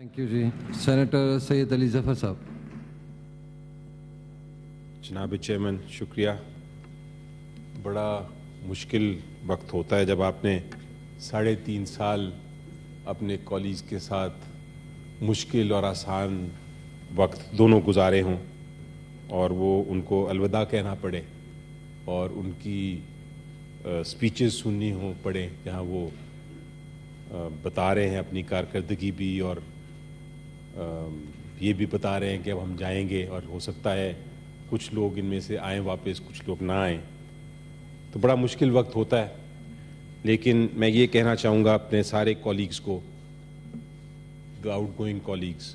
Thank you ji senator Syed Ali Zafar साहब जनाब chairman शुक्रिया बड़ा मुश्किल वक्त होता है जब आपने साढ़े तीन साल अपने कॉलेज के साथ मुश्किल और आसान वक्त दोनों गुजारे हों और वो उनको अलविदा कहना पड़े और उनकी स्पीचेस सुननी हो पड़े जहाँ वो बता रहे हैं अपनी कारकर्दगी भी और ये भी बता रहे हैं कि अब हम जाएंगे और हो सकता है कुछ लोग इनमें से आए वापस कुछ लोग ना आए तो बड़ा मुश्किल वक्त होता है लेकिन मैं ये कहना चाहूँगा अपने सारे कॉलीग्स को द आउट गोइंग कॉलीग्स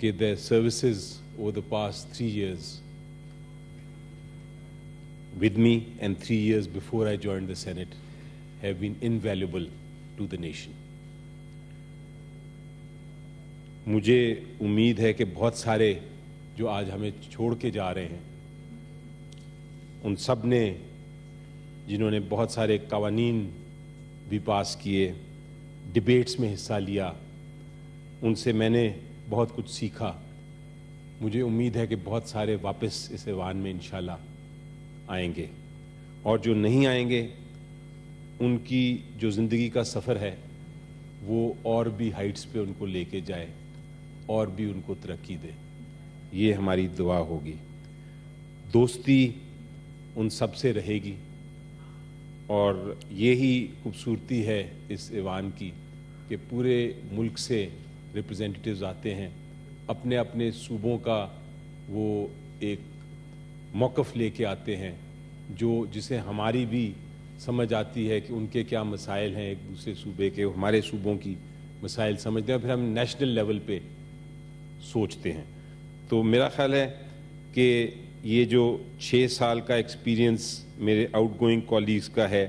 के the services over the past three years with me and three years before I join the senate have been invaluable to the nation मुझे उम्मीद है कि बहुत सारे जो आज हमें छोड़ के जा रहे हैं उन सब ने जिन्होंने बहुत सारे कवानीन भी पास किए डिबेट्स में हिस्सा लिया उनसे मैंने बहुत कुछ सीखा मुझे उम्मीद है कि बहुत सारे वापस इस ऐवान में इन आएंगे और जो नहीं आएंगे उनकी जो ज़िंदगी का सफ़र है वो और भी हाइट्स पे उनको लेके जाए और भी उनको तरक्की दे ये हमारी दुआ होगी दोस्ती उन सब से रहेगी और ये ही खूबसूरती है इस ईवान की कि पूरे मुल्क से रिप्रेजेंटेटिव्स आते हैं अपने अपने सूबों का वो एक मौक़ लेके आते हैं जो जिसे हमारी भी समझ आती है कि उनके क्या मसाइल हैं एक दूसरे सूबे के हमारे सूबों की मसाइल समझते हैं फिर हम नेशनल लेवल पे सोचते हैं तो मेरा ख्याल है कि ये जो छः साल का एक्सपीरियंस मेरे आउटगोइंग कॉलीग्स का है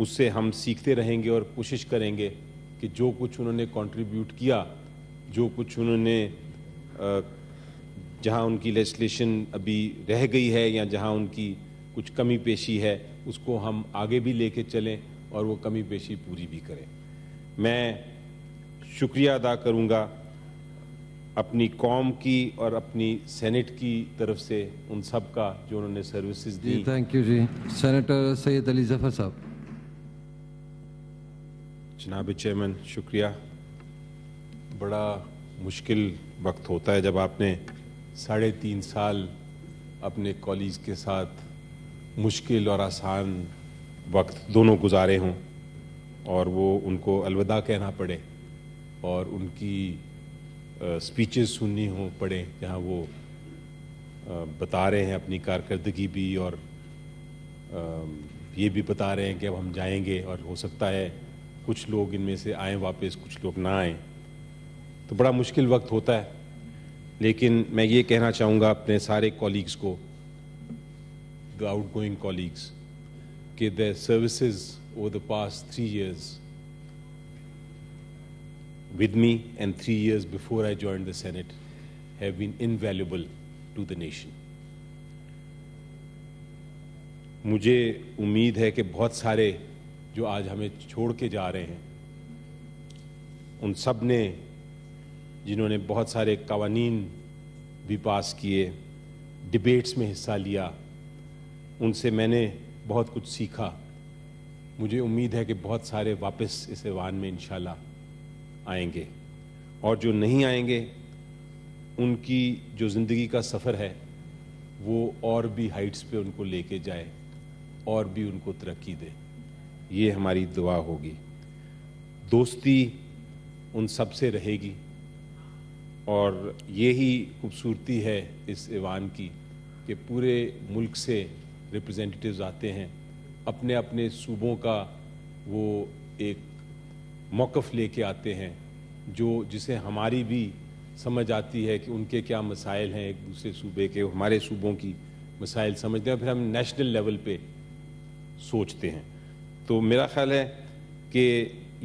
उससे हम सीखते रहेंगे और कोशिश करेंगे कि जो कुछ उन्होंने कंट्रीब्यूट किया जो कुछ उन्होंने जहां उनकी लेजिस्लेशन अभी रह गई है या जहां उनकी कुछ कमी पेशी है उसको हम आगे भी लेके चलें और वो कमी पेशी पूरी भी करें मैं शुक्रिया अदा करूंगा अपनी कौम की और अपनी सेनेट की तरफ से उन सब का जो उन्होंने सर्विसेज दी thank you ji senator Syed Ali Zafar साहब जनाब चेयरमैन शुक्रिया बड़ा मुश्किल वक्त होता है जब आपने साढ़े तीन साल अपने कॉलेज के साथ मुश्किल और आसान वक्त दोनों गुजारे हों और वो उनको अलविदा कहना पड़े और उनकी स्पीचेस सुननी हो पड़े जहाँ वो बता रहे हैं अपनी कारकर्दगी भी और ये भी बता रहे हैं कि अब हम जाएंगे और हो सकता है कुछ लोग इनमें से आए वापस कुछ लोग ना आए तो बड़ा मुश्किल वक्त होता है लेकिन मैं ये कहना चाहूँगा अपने सारे कॉलीग्स को द आउट गोइंग कॉलीग्स के the services over the past three years with me and three years before I joined the Senate have been invaluable to the nation. मुझे उम्मीद है कि बहुत सारे जो आज हमें छोड़ के जा रहे हैं उन सब ने जिन्होंने बहुत सारे कवानीन भी पास किए डिबेट्स में हिस्सा लिया उनसे मैंने बहुत कुछ सीखा मुझे उम्मीद है कि बहुत सारे वापस इस ऐवान में इंशाल्लाह आएंगे और जो नहीं आएंगे उनकी जो ज़िंदगी का सफ़र है वो और भी हाइट्स पे उनको लेके जाए और भी उनको तरक्की दे ये हमारी दुआ होगी दोस्ती उन सब से रहेगी और ये ही खूबसूरती है इस ईवान की कि पूरे मुल्क से रिप्रेजेंटेटिव्स आते हैं अपने अपने सूबों का वो एक मौक़ लेके आते हैं जो जिसे हमारी भी समझ आती है कि उनके क्या मसाइल हैं एक दूसरे सूबे के हमारे सूबों की मसाइल समझते हैं फिर हम नेशनल लेवल पे सोचते हैं तो मेरा ख्याल है कि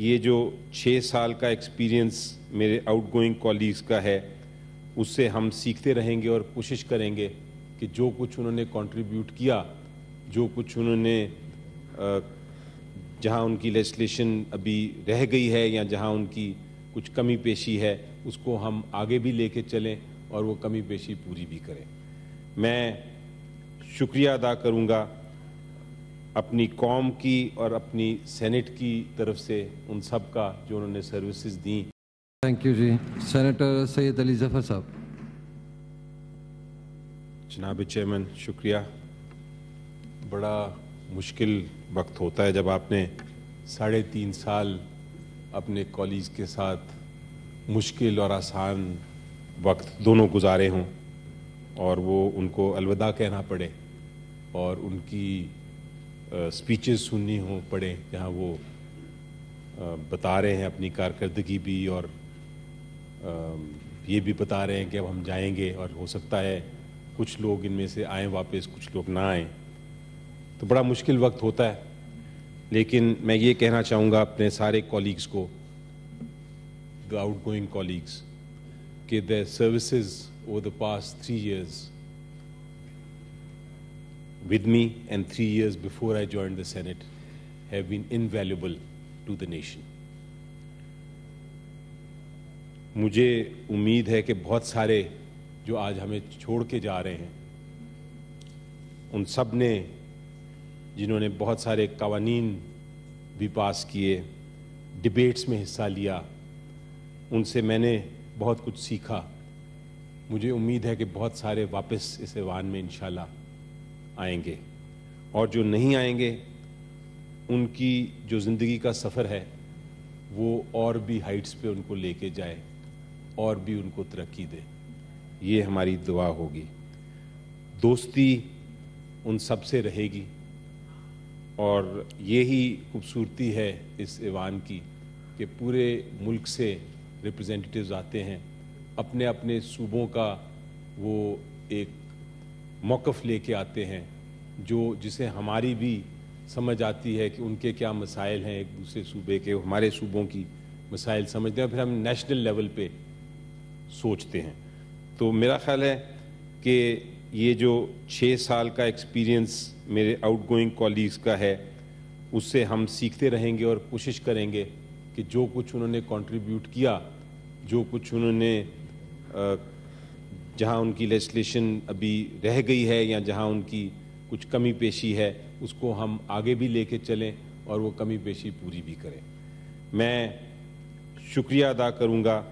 ये जो छः साल का एक्सपीरियंस मेरे आउटगोइंग कॉलीग्स का है उससे हम सीखते रहेंगे और कोशिश करेंगे कि जो कुछ उन्होंने कंट्रीब्यूट किया जो कुछ उन्होंने जहाँ उनकी लेजिस्लेशन अभी रह गई है या जहाँ उनकी कुछ कमी पेशी है उसको हम आगे भी लेके चलें और वो कमी पेशी पूरी भी करें मैं शुक्रिया अदा करूँगा अपनी कौम की और अपनी सेनेट की तरफ से उन सब का जो उन्होंने सर्विसेज दी thank you ji senator Syed Ali Zafar साहब जनाब चेयरमैन शुक्रिया बड़ा मुश्किल वक्त होता है जब आपने साढ़े तीन साल अपने कॉलेज के साथ मुश्किल और आसान वक्त दोनों गुजारे हों और वो उनको अलविदा कहना पड़े और उनकी स्पीचेस सुननी हो पड़े जहाँ वो बता रहे हैं अपनी कारकर्दगी भी और ये भी बता रहे हैं कि अब हम जाएंगे और हो सकता है कुछ लोग इनमें से आए वापस कुछ लोग ना आएँ तो बड़ा मुश्किल वक्त होता है लेकिन मैं ये कहना चाहूँगा अपने सारे कॉलीग्स को द आउट गोइंग कॉलीग्स के the services over the past three years with me and three years before I join the senate have been invaluable to the nation मुझे उम्मीद है कि बहुत सारे जो आज हमें छोड़ के जा रहे हैं उन सब ने जिन्होंने बहुत सारे कवानीन भी पास किए डिबेट्स में हिस्सा लिया उनसे मैंने बहुत कुछ सीखा मुझे उम्मीद है कि बहुत सारे वापस इस ऐवान में इन आएंगे और जो नहीं आएंगे उनकी जो ज़िंदगी का सफ़र है वो और भी हाइट्स पे उनको लेके जाए और भी उनको तरक्की दे ये हमारी दुआ होगी दोस्ती उन सब से रहेगी और यही खूबसूरती है इस ऐवान की कि पूरे मुल्क से रिप्रेजेंटेटिव्स आते हैं अपने अपने सूबों का वो एक मौक़ लेके आते हैं जो जिसे हमारी भी समझ आती है कि उनके क्या मसाइल हैं एक दूसरे सूबे के हमारे सूबों की मसाइल समझते हैं फिर हम नेशनल लेवल पे सोचते हैं तो मेरा ख्याल है कि ये जो छः साल का एक्सपीरियंस मेरे आउटगोइंग कॉलीग्स का है उससे हम सीखते रहेंगे और कोशिश करेंगे कि जो कुछ उन्होंने कंट्रीब्यूट किया जो कुछ उन्होंने जहां उनकी लेजिस्लेशन अभी रह गई है या जहां उनकी कुछ कमी पेशी है उसको हम आगे भी लेके चलें और वो कमी पेशी पूरी भी करें मैं शुक्रिया अदा करूंगा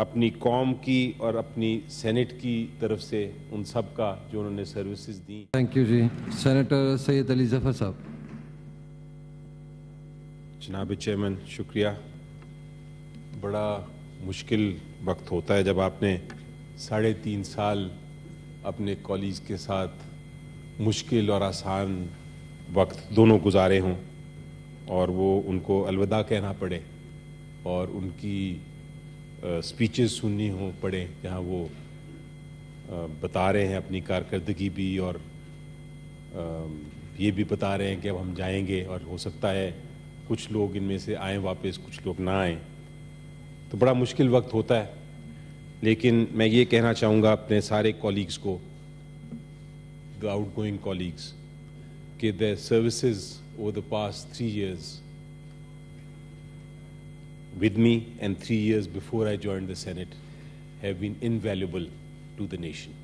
अपनी कौम की और अपनी सेनेट की तरफ से उन सब का जो उन्होंने सर्विसेज दी thank you ji senator Syed Ali Zafar साहब जनाब चेयरमैन शुक्रिया बड़ा मुश्किल वक्त होता है जब आपने साढ़े तीन साल अपने कॉलेज के साथ मुश्किल और आसान वक्त दोनों गुजारे हों और वो उनको अलविदा कहना पड़े और उनकी स्पीचेस सुननी हो पड़े जहाँ वो बता रहे हैं अपनी कारकर्दगी भी और ये भी बता रहे हैं कि अब हम जाएंगे और हो सकता है कुछ लोग इनमें से आए वापस कुछ लोग ना आए तो बड़ा मुश्किल वक्त होता है लेकिन मैं ये कहना चाहूँगा अपने सारे कॉलीग्स को द आउट गोइंग कॉलीग्स के the services over the past three years with me and three years before I joined the Senate have been invaluable to the nation.